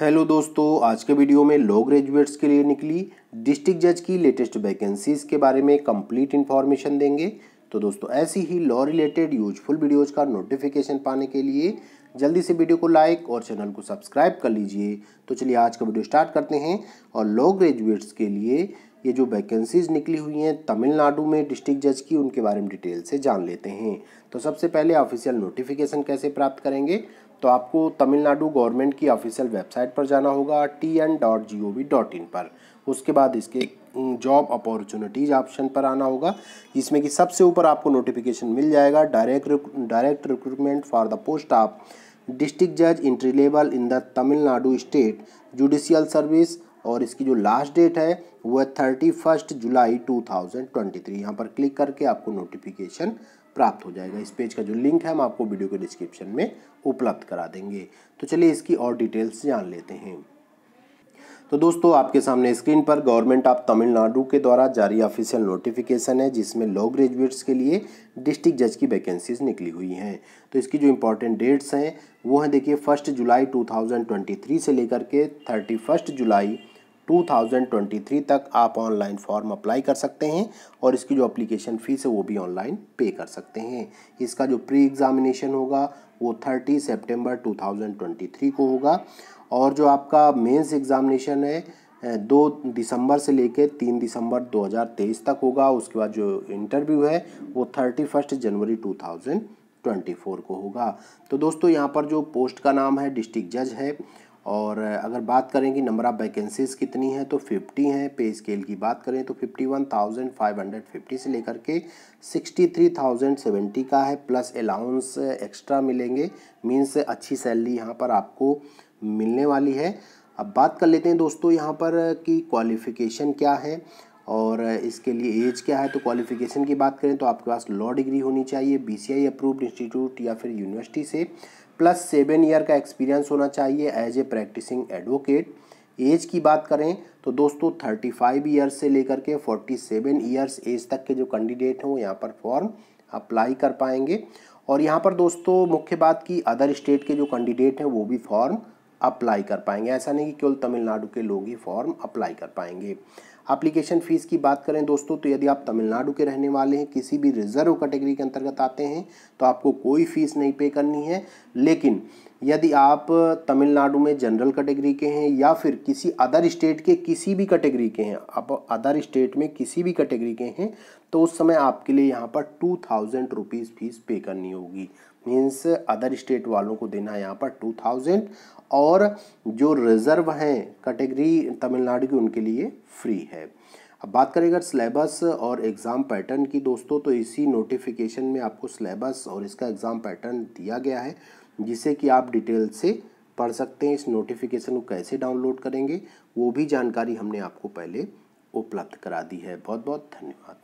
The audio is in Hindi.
हेलो दोस्तों आज के वीडियो में लॉ ग्रेजुएट्स के लिए निकली डिस्ट्रिक्ट जज की लेटेस्ट वैकेंसीज के बारे में कंप्लीट इन्फॉर्मेशन देंगे तो दोस्तों ऐसी ही लॉ रिलेटेड यूजफुल वीडियोज का नोटिफिकेशन पाने के लिए जल्दी से वीडियो को लाइक और चैनल को सब्सक्राइब कर लीजिए तो चलिए आज का वीडियो स्टार्ट करते हैं और लॉ ग्रेजुएट्स के लिए ये जो वैकेंसीज निकली हुई हैं तमिलनाडु में डिस्ट्रिक्ट जज की उनके बारे में डिटेल से जान लेते हैं तो सबसे पहले ऑफिशियल नोटिफिकेशन कैसे प्राप्त करेंगे तो आपको तमिलनाडु गवर्नमेंट की ऑफिशियल वेबसाइट पर जाना होगा T N dot G O V dot in पर उसके बाद इसके जॉब अपॉर्चुनिटीज ऑप्शन पर आना होगा जिसमें कि सबसे ऊपर आपको नोटिफिकेशन मिल जाएगा direct direct recruitment for the post of district जज entry level in the Tamil Nadu state judicial service और इसकी जो लास्ट डेट है वो है thirty first July two thousand twenty three यहाँ पर क्लिक करके आपको नोटिफिकेशन प्राप्त हो जाएगा इस पेज का जो लिंक है हम आपको वीडियो के डिस्क्रिप्शन में उपलब्ध करा देंगे तो चलिए इसकी और डिटेल्स जान लेते हैं तो दोस्तों आपके सामने स्क्रीन पर गवर्नमेंट ऑफ तमिलनाडु के द्वारा जारी ऑफिशियल नोटिफिकेशन है जिसमें लॉ ग्रेजुएट्स के लिए डिस्ट्रिक्ट जज की वैकेंसीज निकली हुई हैं तो इसकी जो इम्पोर्टेंट डेट्स हैं वो हैं देखिए फर्स्ट जुलाई 2023 से लेकर के थर्टी फर्स्ट जुलाई 2023 तक आप ऑनलाइन फॉर्म अप्लाई कर सकते हैं और इसकी जो अप्लीकेशन फ़ीस है वो भी ऑनलाइन पे कर सकते हैं इसका जो प्री एग्ज़ामिनेशन होगा वो 30 सितंबर 2023 को होगा और जो आपका मेंस एग्ज़ामिनेशन है दो दिसंबर से लेकर तीन दिसंबर 2023 तक होगा उसके बाद जो इंटरव्यू है वो थर्टी फर्स्ट जनवरी फोर को होगा तो दोस्तों यहाँ पर जो पोस्ट का नाम है डिस्ट्रिक्ट जज है और अगर बात करें कि नंबर ऑफ़ वैकेंसीज़ कितनी है तो 50 हैं पे स्केल की बात करें तो 51,550 से लेकर के 63,070 का है प्लस अलाउंस एक्स्ट्रा मिलेंगे मीन्स अच्छी सैलरी यहाँ पर आपको मिलने वाली है अब बात कर लेते हैं दोस्तों यहाँ पर कि क्वालिफ़िकेशन क्या है और इसके लिए एज क्या है तो क्वालिफ़िकेशन की बात करें तो आपके पास लॉ डिग्री होनी चाहिए बी अप्रूव्ड इंस्टीट्यूट या फिर यूनिवर्सिटी से प्लस सेवन ईयर का एक्सपीरियंस होना चाहिए age a practising advocate age की बात करें तो दोस्तों थर्टी फाइव ईयर्स से लेकर के फोर्टी सेवन ईयर्स एज तक के जो कैंडिडेट हैं वो यहाँ पर फॉर्म अप्लाई कर पाएंगे और यहाँ पर दोस्तों मुख्य बात की अदर स्टेट के जो कैंडिडेट हैं वो भी फॉर्म अप्लाई कर पाएंगे ऐसा नहीं कि केवल तमिलनाडु के लोग ही फॉर्म अप्लाई कर पाएंगे अप्लीकेशन फ़ीस की बात करें दोस्तों तो यदि आप तमिलनाडु के रहने वाले हैं किसी भी रिजर्व कैटेगरी के अंतर्गत आते हैं तो आपको कोई फ़ीस नहीं पे करनी है लेकिन यदि आप तमिलनाडु में जनरल कैटेगरी के हैं या फिर किसी अदर स्टेट के किसी भी कैटेगरी के हैं आप अदर स्टेट में किसी भी कैटेगरी के हैं तो उस समय आपके लिए यहाँ पर टू थाउजेंड रुपीज़ फीस पे करनी होगी मीन्स अदर स्टेट वालों को देना है यहाँ पर टू थाउजेंड और जो रिज़र्व हैं कैटेगरी तमिलनाडु की उनके लिए फ्री है अब बात करें अगर सिलेबस और एग्ज़ाम पैटर्न की दोस्तों तो इसी नोटिफिकेशन में आपको सिलेबस और इसका एग्ज़ाम पैटर्न दिया गया है जिसे कि आप डिटेल से पढ़ सकते हैं इस नोटिफिकेशन को कैसे डाउनलोड करेंगे वो भी जानकारी हमने आपको पहले उपलब्ध करा दी है बहुत बहुत धन्यवाद